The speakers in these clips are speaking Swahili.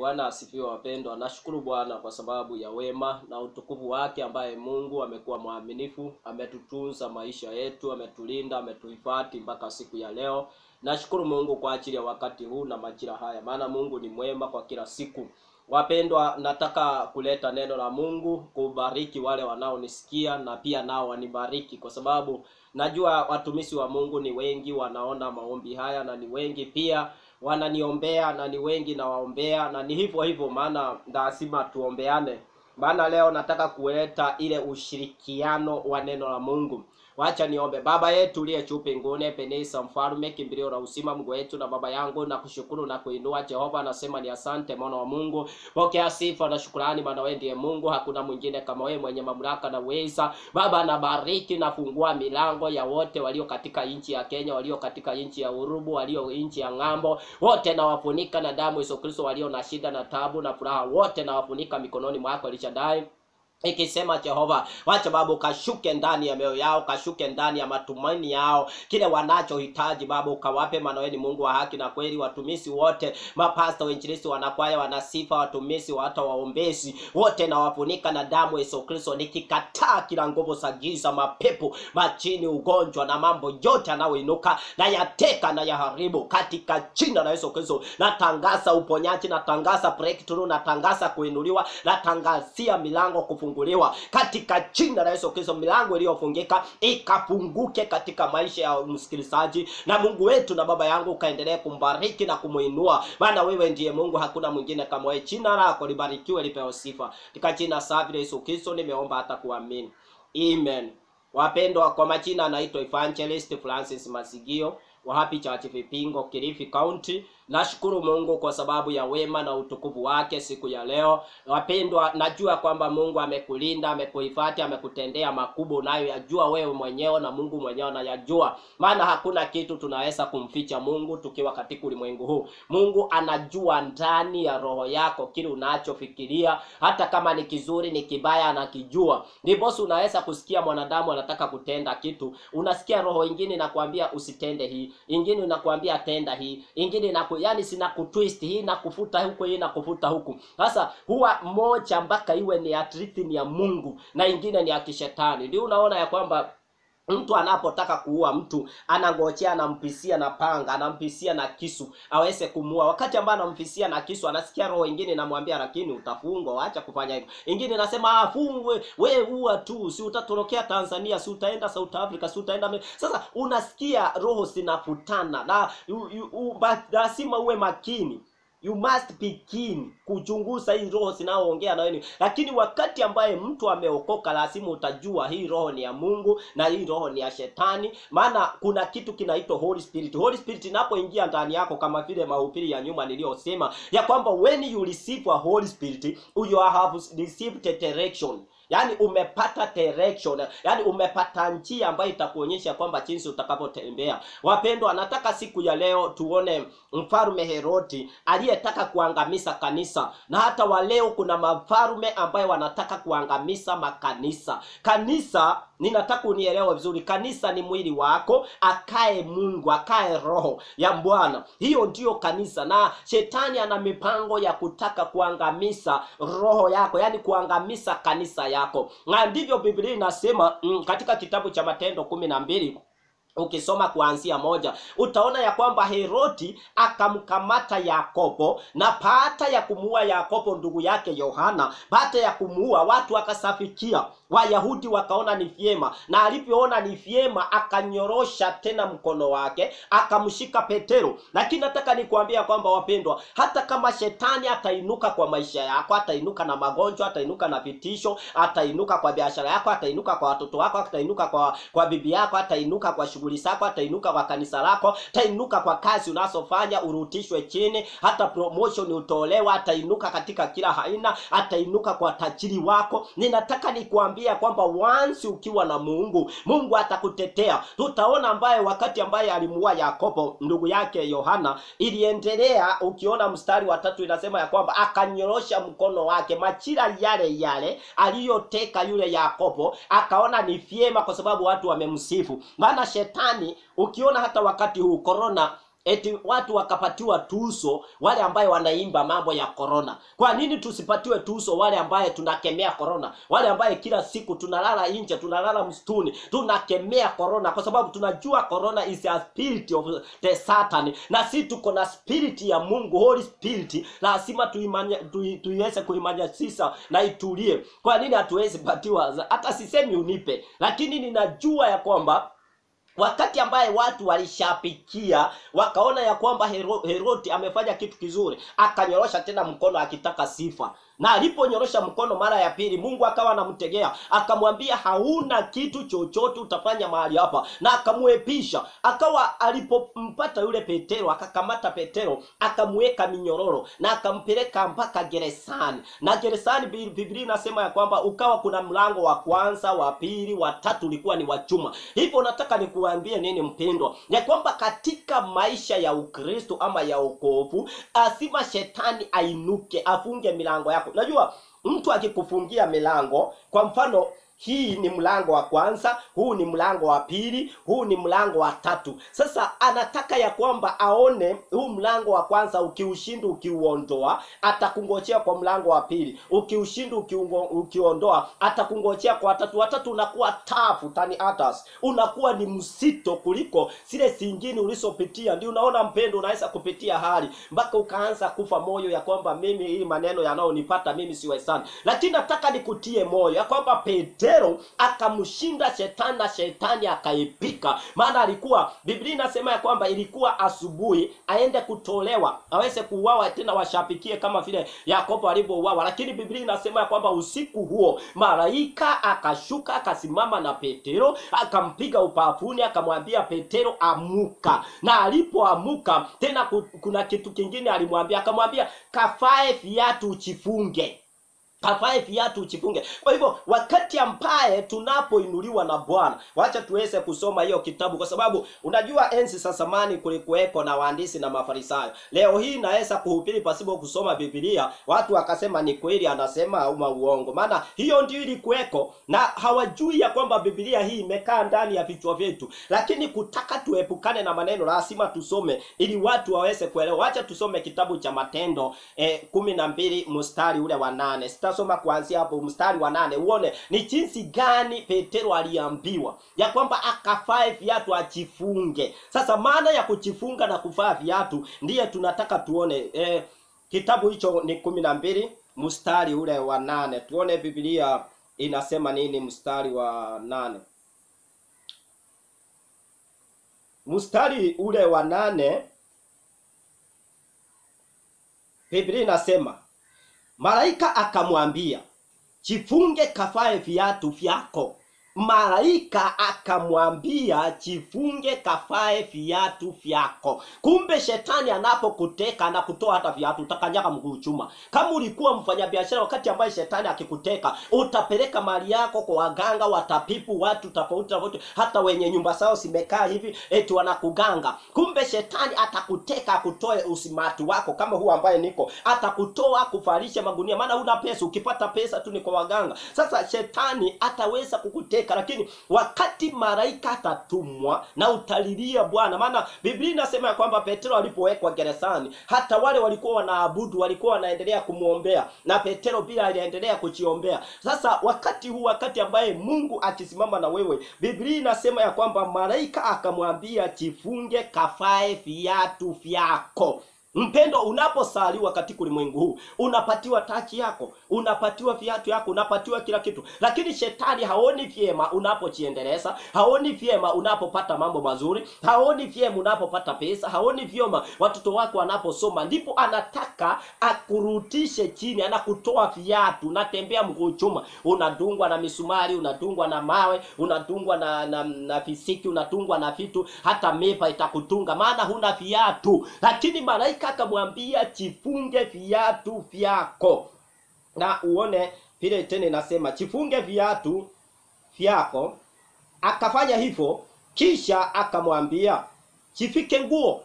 Bwana asifiwe wapendwa. Nashukuru Bwana kwa sababu ya wema na utukufu wake, ambaye Mungu amekuwa mwaminifu, ametutunza maisha yetu, ametulinda, ametuhifadhi mpaka siku ya leo. Nashukuru Mungu kwa ajili ya wakati huu na majira haya, maana Mungu ni mwema kwa kila siku. Wapendwa, nataka kuleta neno la Mungu kubariki wale wanaonisikia na pia nao wanibariki, kwa sababu najua watumishi wa Mungu ni wengi wanaona maombi haya na ni wengi pia wananiombea na ni wengi nawaombea, na ni hivyo hivyo, maana lazima tuombeane. Maana leo nataka kuleta ile ushirikiano wa neno la Mungu. Wacha niombe. Baba yetu uliye juu mbinguni, Ebeneza mfalme, kimbilio la uzima, Mungu wetu na baba yangu, na kushukuru na kuinua Jehova, nasema ni asante mwana wa Mungu, pokea sifa na shukrani, maana wewe ndiye Mungu, hakuna mwingine kama wewe, mwenye mamlaka na uweza. Baba bariki na fungua milango ya wote walio katika nchi ya Kenya, walio katika nchi ya Urubu, walio nchi ya ng'ambo, wote nawafunika na damu Yesu Kristo, walio na shida na tabu na furaha, wote nawafunika mikononi mwako Elishadai ikisema Jehova, wacha Baba ukashuke ndani ya mioyo yao, kashuke ndani ya matumaini yao, kile wanachohitaji Baba ukawape. ni Mungu wa haki na kweli, watumishi wote, mapasta, wainjilisti, wanakwaya, wanasifa, watumishi, hata waombezi wote, nawafunika na damu Yesu Kristo, nikikataa kila nguvu za giza, mapepo, machini, ugonjwa na mambo yote yanayoinuka, na yateka na yaharibu katika jina la Yesu Kristo. Natangaza uponyaji, natangaza breakthrough, natangaza kuinuliwa, natangazia milango kufunguka kufunguliwa katika jina la Yesu Kristo. Milango iliyofungika ikafunguke katika maisha ya msikilizaji, na Mungu wetu na Baba yangu ukaendelee kumbariki na kumuinua, maana wewe ndiye Mungu, hakuna mwingine kama wewe. Jina lako libarikiwe, lipewe sifa katika jina safi la Yesu Kristo nimeomba hata kuamini, amen. Wapendwa, kwa majina anaitwa Evangelist Francis Masigio wa Happy Church Vipingo, Kilifi County. Nashukuru Mungu kwa sababu ya wema na utukufu wake siku ya leo. Wapendwa, najua kwamba Mungu amekulinda, amekuhifadhi, amekutendea makubwa unayoyajua wewe mwenyewe na Mungu mwenyewe anayajua, maana hakuna kitu tunaweza kumficha Mungu tukiwa katika ulimwengu huu. Mungu anajua ndani ya roho yako kile unachofikiria, hata kama ni kizuri ni kibaya, anakijua. Ndiposa unaweza kusikia mwanadamu anataka kutenda kitu, unasikia roho ingine inakwambia usitende hii, ingine inakwambia tenda hii, ingine inaku yani sina kutwist hii na kufuta huku hii na kufuta huku. Sasa huwa moja mpaka iwe ni ya ya Mungu na ingine ni ya kishetani, ndio unaona ya kwamba Mtu anapotaka kuua mtu anangojea, anampisia na panga, anampisia na kisu aweze kumua Wakati ambaye anamfisia na kisu, anasikia roho ingine inamwambia, lakini utafungwa, acha kufanya hivyo. Ingine inasema afungwe, we ua tu, si utatorokea Tanzania, si utaenda South Africa, si utaenda. Sasa unasikia roho zinafutana na lazima uwe makini. You must begin kuchunguza hii roho zinaoongea na wewe, lakini wakati ambaye mtu ameokoka, lazima utajua hii roho ni ya Mungu na hii roho ni ya shetani, maana kuna kitu kinaitwa Holy Spirit. Holy Spirit inapoingia ndani yako, kama vile mahubiri ya nyuma niliyosema ya kwamba when you receive a Holy Spirit you have received direction yani umepata direction, yani umepata njia ambayo itakuonyesha kwamba jinsi utakapotembea. Wapendwa, nataka siku ya leo tuone mfalme Herodi aliyetaka kuangamiza kanisa, na hata wa leo kuna mafalme ambayo wanataka kuangamiza makanisa kanisa ninataka unielewe vizuri. Kanisa ni mwili wako, akae Mungu, akae roho ya Bwana. Hiyo ndiyo kanisa, na shetani ana mipango ya kutaka kuangamiza roho yako, yani kuangamiza kanisa yako, na ndivyo Biblia inasema mm, katika kitabu cha Matendo kumi na mbili Ukisoma kuanzia moja utaona ya kwamba Herodi akamkamata Yakobo, na baada ya kumuua Yakobo ndugu yake Yohana, baada ya kumuua watu akasafikia Wayahudi wakaona ni vyema, na alivyoona ni vyema akanyorosha tena mkono wake akamshika Petero. Lakini nataka nikuambia kwamba wapendwa, hata kama shetani atainuka kwa maisha yako, atainuka na magonjwa, atainuka na vitisho, atainuka kwa biashara yako, atainuka kwa watoto wako, atainuka kwa, kwa bibi yako, atainuka kwa shughuli zako, atainuka kwa kanisa lako, atainuka kwa kazi unazofanya, urutishwe chini, hata promotion utolewa, atainuka katika kila haina, atainuka kwa tajiri wako. Ninataka nikuambia kwamba once ukiwa na Mungu, Mungu atakutetea. Tutaona ambaye wakati ambaye alimuua Yakobo ndugu yake Yohana, iliendelea ukiona mstari wa tatu inasema ya kwamba akanyorosha mkono wake machira yale yale aliyoteka yule Yakobo, akaona ni vyema, kwa sababu watu wamemsifu maana shetani. Ukiona hata wakati huu korona eti watu wakapatiwa tuso wale ambayo wanaimba mambo ya korona. Kwa nini tusipatiwe tuso wale ambaye tunakemea korona, wale ambaye kila siku tunalala nje, tunalala msituni, tunakemea korona, kwa sababu tunajua korona is a spirit of the Satan, na si tuko na spirit ya Mungu, Holy Spirit, lazima tuiweze kuimanya sisa na itulie. Kwa nini hatuwezi patiwa? Hata sisemi unipe, lakini ninajua ya kwamba wakati ambaye watu walishapikia wakaona ya kwamba Hero, Herodi amefanya kitu kizuri, akanyorosha tena mkono akitaka sifa na aliponyorosha mkono mara ya pili, Mungu akawa anamtegea akamwambia, hauna kitu chochote utafanya mahali hapa, na akamwepisha. Akawa alipompata yule Petero, akakamata Petero akamweka minyororo na akampeleka mpaka gerezani, na gerezani Biblia inasema ya kwamba ukawa kuna mlango wa kwanza, wa pili, wa tatu ulikuwa ni wa chuma. Hivyo nataka nikuwa nikuambie nini mpendwa, ya kwamba katika maisha ya Ukristo ama ya ukovu asima shetani ainuke afunge milango yako. Najua mtu akikufungia milango, kwa mfano hii ni mlango wa kwanza, huu ni mlango wa pili, huu ni mlango wa tatu. Sasa anataka ya kwamba aone huu mlango wa kwanza ukiushinda, ukiuondoa, atakungojea kwa mlango wa pili. Ukiushinda, ukiondoa, atakungojea kwa tatu Watatu unakuwa tafu tani atas, unakuwa ni msito kuliko zile zingine ulizopitia. Ndio unaona mpendo, unaweza kupitia hali mpaka ukaanza kufa moyo ya kwamba mimi, hii maneno yanayonipata mimi siwe sana lakini nataka nikutie moyo ya kwamba pete Petero akamshinda shetani na shetani akaipika. Maana alikuwa Biblia inasema ya kwamba ilikuwa asubuhi aende kutolewa aweze kuuawa tena washapikie kama vile Yakobo alivyouawa, lakini Biblia inasema ya kwamba usiku huo malaika akashuka akasimama na Petero akampiga upafuni akamwambia Petero, amuka. Na alipoamuka tena kuna kitu kingine alimwambia, akamwambia kafae viatu uchifunge Pavae viatu uchifunge. Kwa hivyo wakati ambaye tunapoinuliwa na Bwana, wacha tuweze kusoma hiyo kitabu, kwa sababu unajua enzi za zamani kulikuweko na waandishi na Mafarisayo. Leo hii naweza kuhubiri pasipo kusoma Biblia, watu wakasema ni kweli anasema au uongo, maana hiyo ndio ilikuweko, na hawajui ya kwamba Biblia hii imekaa ndani ya vichwa vyetu. Lakini kutaka tuepukane na maneno, lazima tusome ili watu waweze kuelewa. Wacha tusome kitabu cha Matendo eh, 12 mstari ule wa 8 tutasoma kuanzia hapo mstari wa nane uone ni jinsi gani Petero aliambiwa ya kwamba akafae viatu achifunge Sasa maana ya kuchifunga na kuvaa viatu ndiye tunataka tuone. eh, kitabu hicho ni kumi na mbili mstari ule wa nane. Tuone Biblia inasema nini mstari wa nane. Mstari ule wa nane Biblia inasema Malaika akamwambia, chifunge kafae viatu vyako Malaika akamwambia jifunge, kafae viatu vyako. Kumbe shetani anapokuteka kutoa hata viatu, utakanyaga mguu chuma. Kama ulikuwa mfanyabiashara, wakati ambaye shetani akikuteka, utapeleka mali yako kwa waganga, watapipu, watu tofauti tofauti, hata wenye nyumba zao zimekaa hivi, eti wanakuganga. Kumbe shetani atakuteka akutoe usimatu wako, kama huu ambaye niko, atakutoa kufarisha magunia, maana una pesa. Ukipata pesa tu ni kwa waganga. Sasa shetani ataweza kukuteka kuongezeka, lakini wakati malaika atatumwa na utalilia Bwana. Maana Biblia inasema ya kwamba Petero alipowekwa gerezani, hata wale walikuwa wanaabudu, walikuwa wanaendelea kumwombea, na Petero bila aliendelea kuchiombea Sasa wakati huu, wakati ambaye Mungu akisimama na wewe, Biblia inasema ya kwamba malaika akamwambia, jifunge, kafae viatu vyako. Mpendo, unaposaliwa katika ulimwengu huu unapatiwa tachi yako, unapatiwa viatu yako, unapatiwa kila kitu, lakini shetani haoni vyema unapojiendeleza, haoni vyema unapopata mambo mazuri, haoni vyema unapopata pesa, haoni vyema watoto wako wanaposoma, ndipo anataka akurutishe chini, anakutoa viatu, unatembea mguu chuma, unadungwa na misumari, unadungwa na mawe, unadungwa na, na, na visiki, unadungwa na vitu, hata mipa itakutunga, maana huna viatu, lakini malaika malaika akamwambia chifunge viatu vyako, na uone vile tena inasema chifunge viatu vyako. Akafanya hivyo, kisha akamwambia chifike nguo.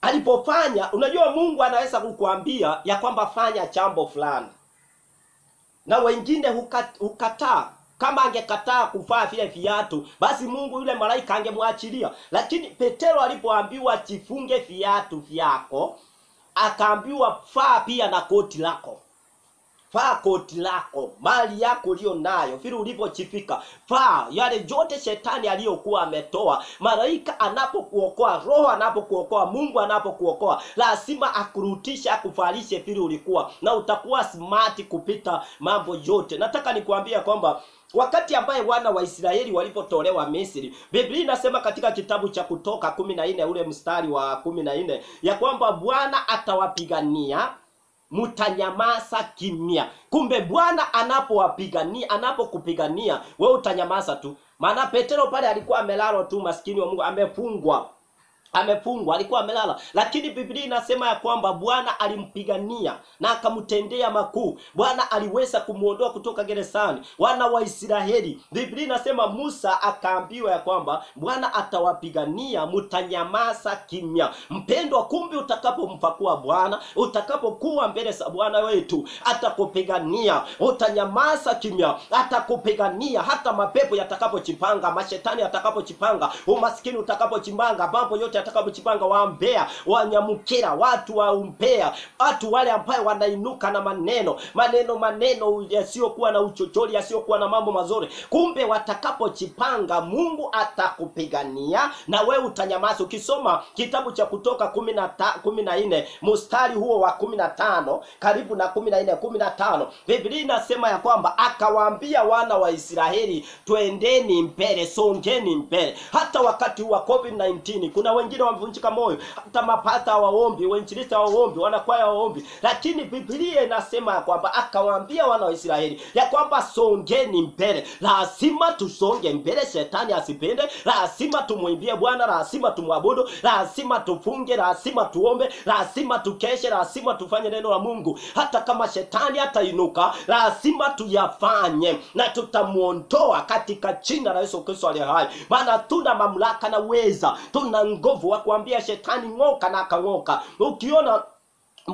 Alipofanya, unajua Mungu anaweza kukuambia ya kwamba fanya jambo fulani, na wengine hukataa kama angekataa kuvaa vile viatu, basi Mungu yule malaika angemwachilia. Lakini Petero alipoambiwa chifunge viatu vyako, akaambiwa faa pia na koti lako. Vaa koti lako, mali yako uliyo nayo, vile ulivyochifika, vaa yale yote shetani aliyokuwa ametoa. Malaika anapokuokoa, roho anapokuokoa, Mungu anapokuokoa, lazima akurudishe, akuvalishe vile ulikuwa, na utakuwa smart kupita mambo yote. Nataka nikuambia kwamba wakati ambaye wana wa Israeli walipotolewa Misri, Biblia inasema katika kitabu cha Kutoka kumi na nne ule mstari wa kumi na nne ya kwamba Bwana atawapigania mutanyamasa kimya. Kumbe Bwana anapowapigania, anapokupigania wewe utanyamaza tu, maana Petero pale alikuwa amelala tu, maskini wa Mungu, amefungwa amefungwa alikuwa amelala, lakini Biblia inasema ya kwamba Bwana alimpigania na akamtendea makuu. Bwana aliweza kumwondoa kutoka gerezani wana wa Israeli. Biblia inasema Musa akaambiwa ya kwamba Bwana atawapigania, mtanyamaza kimya. Mpendwa, kumbe utakapompakua Bwana, utakapokuwa mbele za Bwana wetu, atakupigania, utanyamaza kimya, atakupigania. Hata mapepo yatakapochipanga, mashetani yatakapochipanga, umaskini utakapochipanga, mambo yote atakapochipanga wa Mbeya, wa Nyamukira, watu wa Mbeya, watu wale ambao wanainuka na maneno maneno maneno yasiyokuwa na uchochori, yasiyokuwa na mambo mazuri. Kumbe watakapochipanga, Mungu atakupigania na we utanyamaza. Ukisoma kitabu cha Kutoka kumi na mstari huo wa 15 karibu na 14 15, Biblia inasema ya kwamba akawaambia wana wa Israeli, twendeni mbele, songeni mbele. Hata wakati wa COVID-19 kuna wengi wengine wamevunjika moyo, hata mapata hawaombi, wainjilisti hawaombi, wanakwaya hawaombi, lakini Biblia inasema ya kwamba akawaambia wana wa Israeli ya kwamba songeni mbele. Lazima tusonge mbele, shetani asipende, lazima tumwimbie Bwana, lazima tumwabudu, lazima tufunge, lazima tuombe, lazima tukeshe, lazima tufanye neno la Mungu. Hata kama shetani atainuka, lazima tuyafanye na tutamuondoa katika jina la Yesu Kristo aliye hai, maana tuna mamlaka na uweza, tuna nguvu uovu, wakuambia shetani ng'oka na akang'oka. Ukiona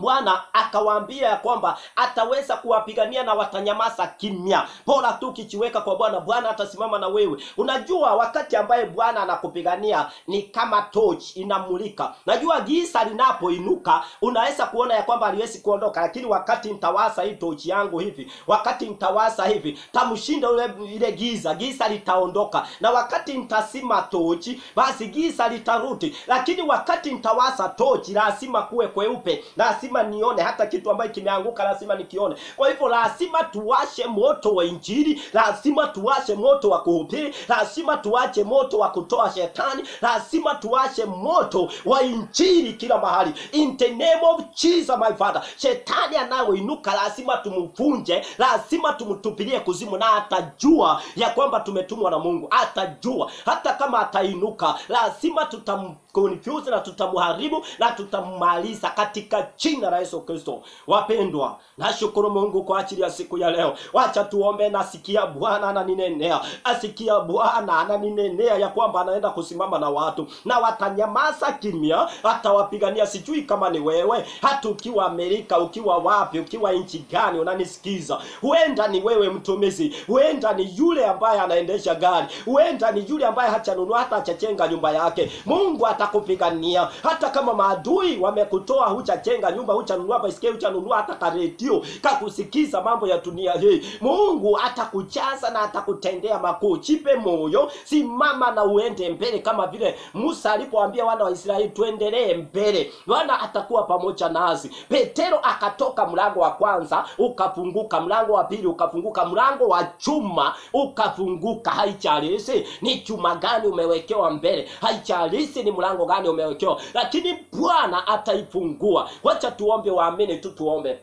Bwana akawaambia ya kwamba ataweza kuwapigania na watanyamaza kimya. Bora tu ukijiweka kwa Bwana, Bwana atasimama na wewe. Unajua, wakati ambaye Bwana anakupigania ni kama torch inamulika. Najua giza linapoinuka unaweza kuona ya kwamba aliwezi kuondoka, lakini wakati nitawasa hii torch yangu hivi, wakati nitawasa hivi, tamshinda ule ile giza, giza litaondoka, na wakati nitasima torch, basi giza litarudi. Lakini wakati nitawasa torch lazima kuwe kweupe, lazima lazima nione, hata kitu ambacho kimeanguka lazima nikione. Kwa hivyo lazima tuwashe moto wa Injili, lazima tuwashe moto wa kuhubiri, lazima tuwache moto wa kutoa shetani, lazima tuwashe moto wa Injili kila mahali. In the name of Jesus my Father, shetani anayoinuka lazima tumvunje, lazima tumtupilie kuzimu, na atajua ya kwamba tumetumwa na Mungu, atajua hata kama atainuka, lazima tutam confuse na tutamuharibu na tutamaliza katika jina la Yesu Kristo. Wapendwa, nashukuru Mungu kwa ajili ya siku ya leo. Wacha tuombe. Nasikia Bwana ananinenea, asikia Bwana ananinenea ya kwamba anaenda kusimama na watu na watanyamaza kimya, atawapigania. Sijui kama ni wewe, hata ukiwa Amerika, ukiwa wapi, ukiwa nchi gani unanisikiza, huenda ni wewe mtumizi, huenda ni yule ambaye anaendesha gari, huenda ni yule ambaye hachanunua hata achachenga nyumba yake. Mungu ata atakupigania Hata kama maadui wamekutoa, huchajenga nyumba, huchanunua baisikeli, huchanunua hata karedio kakusikiza mambo ya dunia hii, Mungu atakuchaza na atakutendea makuu. chipe moyo, simama na uende mbele, kama vile Musa alipoambia wana wa Israeli, tuendelee mbele, wana atakuwa pamoja nasi. Petero akatoka mlango wa kwanza ukafunguka, mlango wa pili ukafunguka, mlango wa chuma ukafunguka. haichalisi ni chuma gani umewekewa mbele, haichalisi ni mlango mlango gani umewekewa, lakini Bwana ataifungua. Wacha tuombe, waamini tu, tuombe.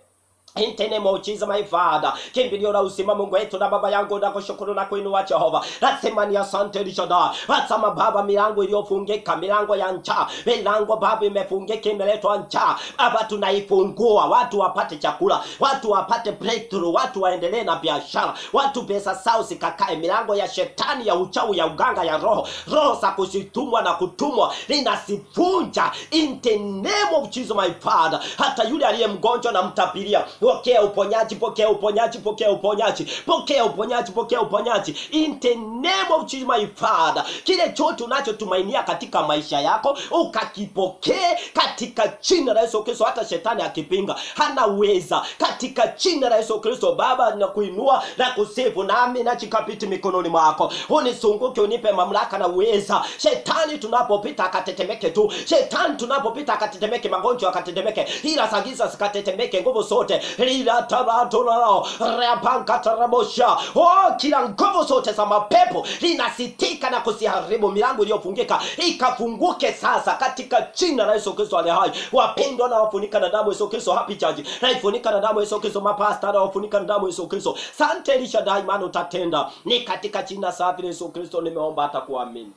In the name of Jesus, my father. Kimbilio la uzima Mungu wetu na baba yangu na kushukuru na kuinua Jehova. Nasema ni asante Lishada. Nasema baba milango iliyofungika, milango ya njaa. Milango baba imefungika imeletwa njaa. Baba tunaifungua, watu wapate chakula, watu wapate breakthrough, watu waendelee na biashara. Watu pesa zao zikakae, milango ya shetani ya uchawi ya uganga ya roho. Roho za kusitumwa na kutumwa linasivunja. Intene muujiza my father. Hata yule aliye mgonjwa na mtapiria Pokea uponyaji, pokea uponyaji, pokea uponyaji, pokea uponyaji, pokea uponyaji in the name of Jesus my Father. Kile chote unachotumainia katika maisha yako ukakipokee katika jina la Yesu Kristo. Hata shetani akipinga hana uweza katika jina la Yesu Kristo. Baba, na kuinua na kusifu, nami na chikapiti mikononi mwako, unisunguke, unipe mamlaka na uweza. Shetani tunapopita akatetemeke tu, shetani tunapopita akatetemeke, magonjwa akatetemeke, hila sagiza sikatetemeke nguvu zote lilataratorarao reapankatarabosha oh, kila nguvu zote za mapepo linasitika na kusiharibu. Milango iliyofungika ikafunguke sasa katika jina la Yesu Kristo ale hai. Wapendwa, na wafunika na damu Yesu Kristo, happy church na ifunika na damu Yesu Kristo, mapasta na wafunika na damu Yesu Kristo. Sante lisha dai maana utatenda, ni katika jina safi la Yesu Kristo nimeomba hata kuamini,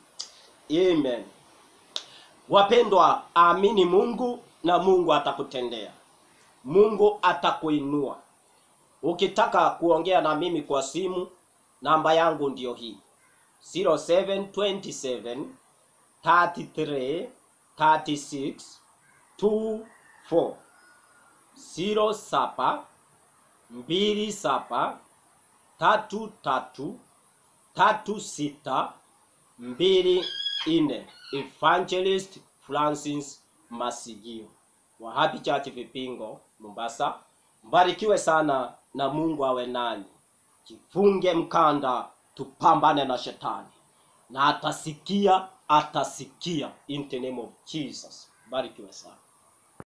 amen. Wapendwa, amini Mungu na Mungu atakutendea. Mungu atakuinua. Ukitaka kuongea na mimi kwa simu, namba yangu ndiyo hii 0727 33 36 24 07 27 33 36 24 Evangelist Francis Masigio wa Happy Church Vipingo. Mombasa. Mbarikiwe sana na Mungu awe nanyi. Jifunge mkanda, tupambane na shetani na atasikia, atasikia in the name of Jesus. Mbarikiwe sana.